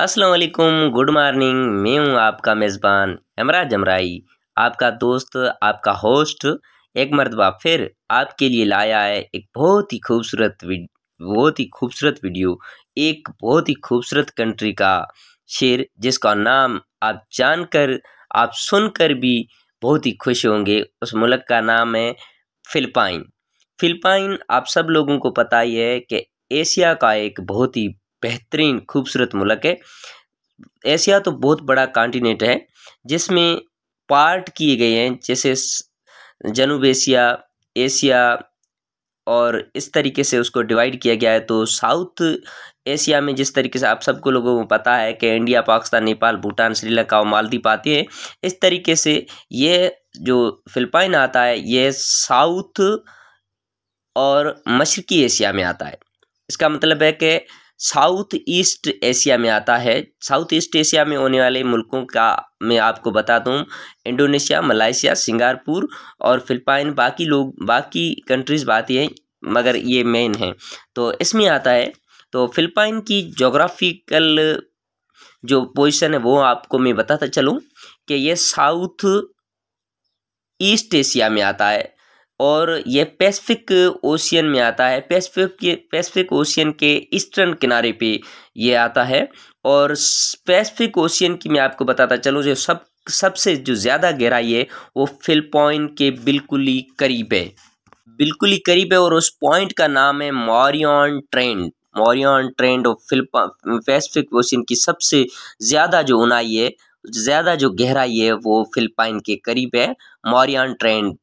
असलकुम good morning मैं हूँ आपका मेज़बान हमरा जमराई आपका दोस्त आपका होस्ट एक मरतबा फिर आपके लिए लाया है एक बहुत ही खूबसूरत बहुत ही खूबसूरत वीडियो एक बहुत ही खूबसूरत कंट्री का शेर जिसका नाम आप जानकर आप सुनकर भी बहुत ही खुश होंगे उस मुल्क का नाम है फ़िलपाइन फ़िलपाइन आप सब लोगों को पता ही है कि एशिया का एक बहुत ही बेहतरीन खूबसूरत मुल्क है एशिया तो बहुत बड़ा कॉन्टीनेंट है जिसमें पार्ट किए गए हैं जैसे जनूब एशिया एशिया और इस तरीके से उसको डिवाइड किया गया है तो साउथ एशिया में जिस तरीके से आप सबको लोगों को पता है कि इंडिया पाकिस्तान नेपाल भूटान श्रीलंका और मालदीप आते हैं इस तरीके से ये जो फिलिपाइन आता है ये साउथ और मशरकी एशिया में आता है इसका मतलब है कि साउथ ईस्ट एशिया में आता है साउथ ईस्ट एशिया में होने वाले मुल्कों का मैं आपको बता दूं इंडोनेशिया मलाइसिया सिंगापुर और फिलिपाइन बाकी लोग बाकी कंट्रीज़ बात ये मगर ये मेन है तो इसमें आता है तो फिलिपाइन की जोग्राफिकल जो पोजीशन है वो आपको मैं बताता चलूँ कि ये साउथ ईस्ट एशिया में आता है और यह पैसिफिक ओशियन में आता है पैसिफिक के पैसिफिक ओशियन के ईस्टर्न किनारे पे ये आता है और पैसिफिक ओशियन की मैं आपको बताता चलूँ जो सब सबसे जो ज़्यादा गहराई है वो फिलपॉइन के बिल्कुल ही करीब है बिल्कुल ही करीब है और उस पॉइंट का नाम है Mariana trench Mariana trench of फिल्पा पैसिफिक ओशियन की सबसे ज़्यादा जो ऊनाई है ज़्यादा जो गहराई है वो फिलपाइन के करीब है मॉरियन ट्रेंड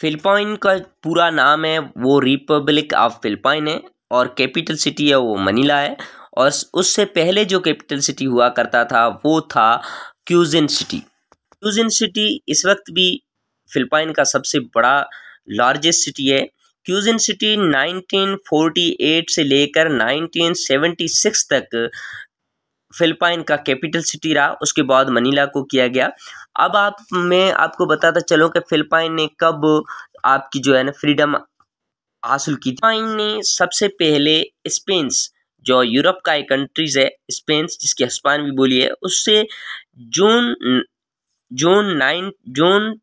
फिलिपाइन का पूरा नाम है वो रिपब्लिक ऑफ फिलिपाइन है और कैपिटल सिटी है वो मनीला है और उससे पहले जो कैपिटल सिटी हुआ करता था वो था क्यूजिन सिटी क्यूजिन सिटी इस वक्त भी फिलिपाइन का सबसे बड़ा लार्जेस्ट सिटी है क्यूजिन सिटी 1948 से लेकर 1976 तक फिलिपाइन का कैपिटल सिटी रहा उसके बाद मनीला को किया गया अब आप मैं आपको बताता चलूँ कि फिलिपाइन ने कब आपकी जो है ना फ्रीडम हासिल की फिलिपाइन ने सबसे पहले स्पेंस जो यूरोप का एक कंट्रीज है स्पेंस जिसकी हस्पान भी बोली है उससे जून जून नाइन जून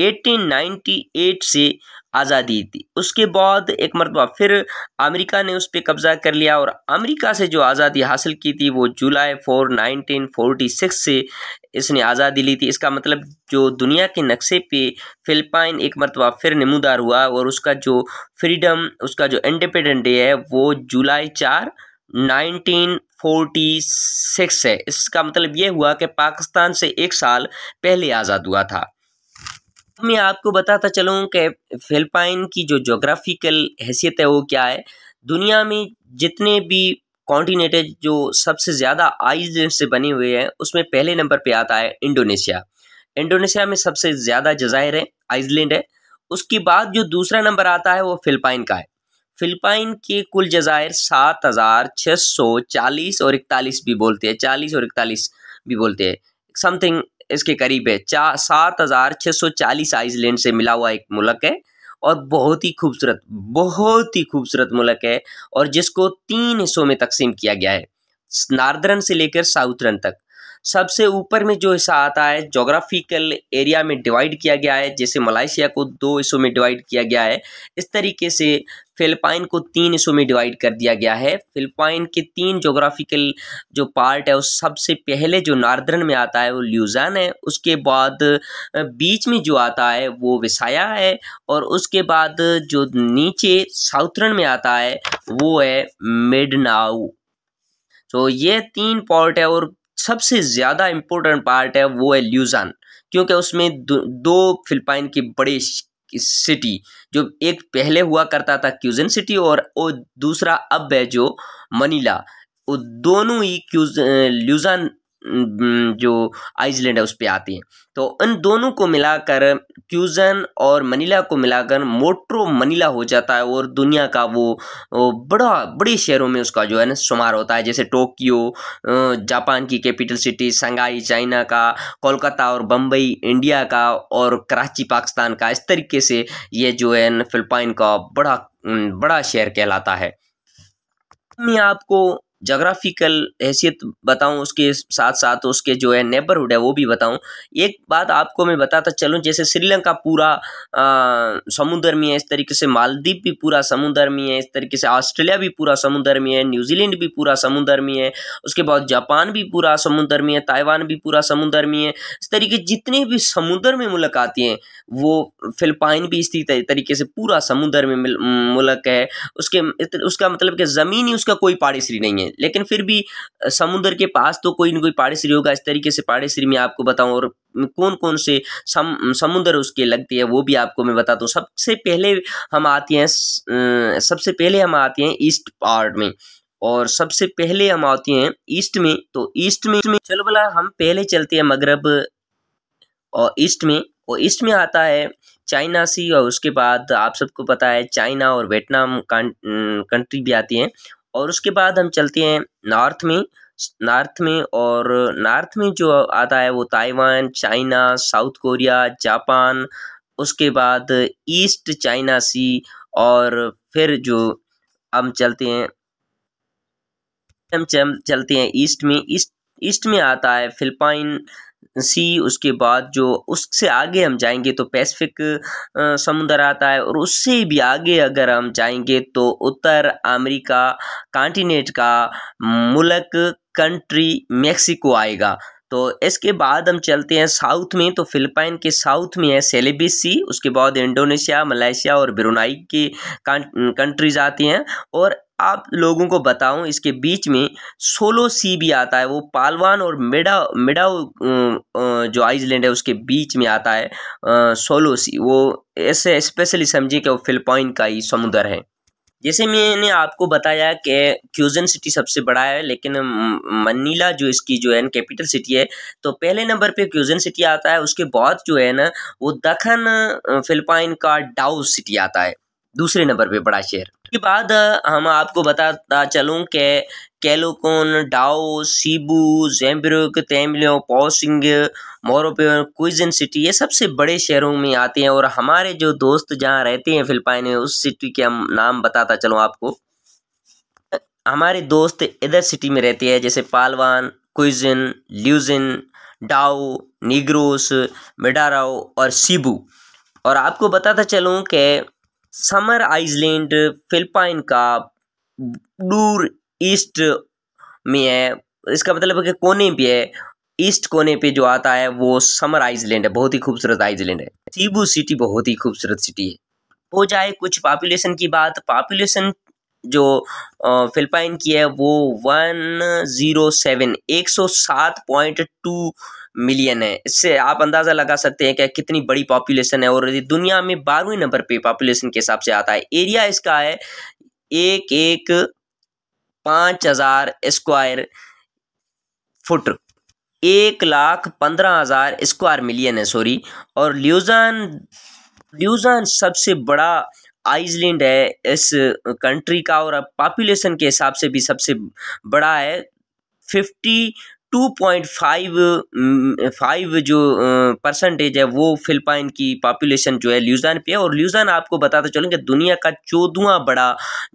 1898 से आज़ादी दी उसके बाद एक मरतबा फिर अमेरिका ने उस पर कब्ज़ा कर लिया और अमेरिका से जो आज़ादी हासिल की थी वो जुलाई फोर नाइनटीन फोर्टी सिक्स से इसने आज़ादी ली थी इसका मतलब जो दुनिया के नक्शे पे फिलिपाइन एक मरतबा फिर नमूदार हुआ और उसका जो फ्रीडम उसका जो इंडिपेंडेंट डे है वो जुलाई चार 1946 है इसका मतलब ये हुआ कि पाकिस्तान से एक साल पहले आज़ाद हुआ था तो मैं आपको बताता चलूँ कि फिलिपाइन की जो जोग्राफिकल हैसियत है वो क्या है दुनिया में जितने भी कॉन्टीनेंट जो सबसे ज़्यादा आइलैंड से बने हुए हैं उसमें पहले नंबर पे आता है इंडोनेशिया इंडोनेशिया में सबसे ज़्यादा जजायर है आइसलैंड है उसके बाद जो दूसरा नंबर आता है वो फिलिपाइन का है फिलिपाइन के कुल जजायर सात हज़ार छः सौ चालीस और इकतालीस भी बोलते हैं चालीस और इकतालीस भी बोलते हैं समथिंग इसके करीब है चार सात हज़ार छः सौ चालीस आइसलैंड से मिला हुआ एक मुल्क है और बहुत ही खूबसूरत बहुत ही खूबसूरत मुल्क है और जिसको तीन हिस्सों में तकसीम किया गया है नार्दर्न से लेकर साउथर्न तक सबसे ऊपर में जो हिस्सा आता है जोग्राफिकल एरिया में डिवाइड किया गया है जैसे मलाइशिया को दो हिस्सों में डिवाइड किया गया है इस तरीके से फिलिपाइन को तीन हिस्सों में डिवाइड कर दिया गया है फिलिपाइन के तीन जोग्राफिकल जो पार्ट है उस सबसे पहले जो नार्दर्न में आता है वो ल्यूजान है उसके बाद बीच में जो आता है वो विसाया है और उसके बाद जो नीचे साउथर्न में आता है वो है मिडनाउ तो ये तीन पार्ट है और सबसे ज़्यादा इम्पोर्टेंट पार्ट है वो है ल्यूजान क्योंकि उसमें दो, दो फिलिपाइन के बड़े सिटी जो एक पहले हुआ करता था क्यूजन सिटी और, दूसरा अब है जो मनीला दोनों ही क्यूज ल्यूजान जो आइसलैंड है उस पर आती है तो इन दोनों को मिलाकर क्यूजन और मनीला को मिलाकर मोट्रो मनीला हो जाता है और दुनिया का वो बड़ा बड़े शहरों में उसका जो है ना शुमार होता है जैसे टोक्यो जापान की कैपिटल सिटी संघाई चाइना का कोलकाता और बम्बई इंडिया का और कराची पाकिस्तान का इस तरीके से ये जो है फिलिपाइन का बड़ा बड़ा शहर कहलाता है मैं आपको जोग्राफिकल हैसियत बताऊं उसके साथ साथ उसके जो है नेबरहुड है वो भी बताऊं एक बात आपको मैं बताता चलूं जैसे श्रीलंका पूरा समुद्र में है इस तरीके से मालदीप भी पूरा समुद्र में है इस तरीके से ऑस्ट्रेलिया भी पूरा समुद्र में है न्यूजीलैंड भी पूरा समुद्र में है उसके बाद जापान भी पूरा समुद्र में है ताइवान भी पूरा समुद्र में है इस तरीके जितने भी समुद्र में मुल्क आती हैं वो फिलिपाइन भी इसी तरीके से पूरा समुद्र में मुल्क है उसके उसका मतलब कि ज़मीन ही उसका कोई पाड़ेसरी नहीं है लेकिन फिर भी समुद्र के पास तो कोई ना कोई पाड़ेश्री होगा इस तरीके से पाड़ेश्री में आपको बताऊं और कौन कौन से सम समुद्र उसके लगते हैं वो भी आपको मैं बताता हूँ सबसे पहले हम आते हैं सबसे पहले हम आते हैं ईस्ट पार्ट में और सबसे पहले हम आते हैं ईस्ट में तो ईस्ट में चलो बोला हम पहले चलते हैं मगरब और ईस्ट में और ईस्ट में आता है चाइना सी और उसके बाद आप सबको पता है चाइना और वियतनाम कंट्री भी आती हैं और उसके बाद हम चलते हैं नॉर्थ में नॉर्थ में और नॉर्थ में जो आता है वो Taiwan China South Korea Japan उसके बाद ईस्ट चाइना सी और फिर जो हम चलते हैं हम चलते हैं ईस्ट में ईस्ट ईस्ट में आता है फिलिपाइन सी उसके बाद जो उससे आगे हम जाएंगे तो पैसिफिक समुद्र आता है और उससे भी आगे अगर हम जाएंगे तो उत्तर अमेरिका कॉन्टिनेंट का मुलक कंट्री मेक्सिको आएगा तो इसके बाद हम चलते हैं साउथ में तो फिलिपाइन के साउथ में है सेलेबिस सी उसके बाद इंडोनेशिया मलेशिया और ब्रुनाई की कंट्रीज आती हैं और आप लोगों को बताऊं इसके बीच में सोलो सी भी आता है वो पालवान और मिडा मिडा जो आइसलैंड है उसके बीच में आता है सोलो सी वो ऐसे स्पेशली समझिए कि वो फिलिपाइन का ही समुद्र है जैसे मैंने आपको बताया कि क्यूजन सिटी सबसे बड़ा है लेकिन मनीला जो इसकी जो है ना कैपिटल सिटी है तो पहले नंबर पे क्यूजन सिटी आता है उसके बाद जो है ना वो दखन फिलिपाइन का डाउ सिटी आता है दूसरे नंबर पे बड़ा शहर इसके बाद हम आपको बताता चलूँ के कैलोकोन डाओ सीबू जैम्ब्रुक तेमलियो पॉसिंग मोरोपियो क्विजन सिटी ये सबसे बड़े शहरों में आते हैं और हमारे जो दोस्त जहाँ रहते हैं फिलिपाइन में उस सिटी के हम नाम बताता चलूँ आपको हमारे दोस्त इधर सिटी में रहते हैं जैसे पालवान क्विजन ल्यूजन डाओ निग्रोस मिडाराओ और सीबू और आपको बताता चलूँ कि समर आइसलैंड फिलिपाइन का दूर ईस्ट में है इसका मतलब है कि कोने पे है ईस्ट कोने पे जो आता है वो समर आइसलैंड है बहुत ही खूबसूरत आइसलैंड है सीबू सिटी बहुत ही खूबसूरत सिटी है हो जाए कुछ पॉपुलेशन की बात पॉपुलेशन जो फिलिपाइन की है वो वन जीरो सेवन एक सौ सात पॉइंट टू मिलियन है इससे आप अंदाज़ा लगा सकते हैं कि कितनी बड़ी पॉपुलेशन है और दुनिया में बारहवें नंबर पे पॉपुलेशन के हिसाब से आता है एरिया इसका है एक एक पांच हज़ार स्क्वायर फुट एक लाख पंद्रह हज़ार स्क्वायर मिलियन है सॉरी और ल्यूजान ल्यूजान सबसे बड़ा आइसलैंड है इस कंट्री का और पॉपुलेशन के हिसाब से भी सबसे बड़ा है fifty two point five five जो परसेंटेज है वो फिलिपाइन की पॉपुलेशन जो है ल्यूजान पे है और ल्यूजान आपको बताते चलेंगे दुनिया का चौदवा बड़ा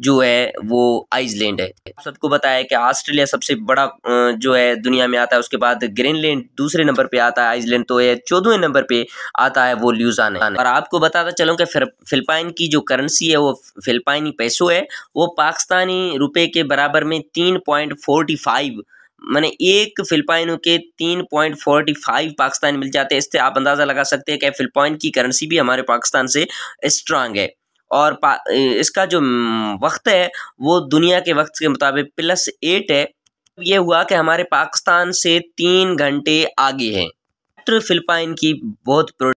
जो है वो आइसलैंड है सबको बताया कि ऑस्ट्रेलिया सबसे बड़ा जो है दुनिया में आता है उसके बाद ग्रीनलैंड दूसरे नंबर पे आता है आइसलैंड तो है चौदहवें नंबर पे आता है वो ल्यूजान है और आपको बताता चलूँ कि फिलिपाइन की जो करेंसी है वो फिलिपाइनी पैसो है वो पाकिस्तानी रुपये के बराबर में तीन पॉइंट फोर्टी फाइव मैंने एक फिलिपाइनों के तीन पॉइंट फोर्टी फाइव पाकिस्तान मिल जाते हैं इससे आप अंदाज़ा लगा सकते हैं कि फिलिपाइन की करेंसी भी हमारे पाकिस्तान से स्ट्रांग है और इसका जो वक्त है वो दुनिया के वक्त के मुताबिक प्लस एट है ये हुआ कि हमारे पाकिस्तान से तीन घंटे आगे हैं फिलिपाइन की बहुत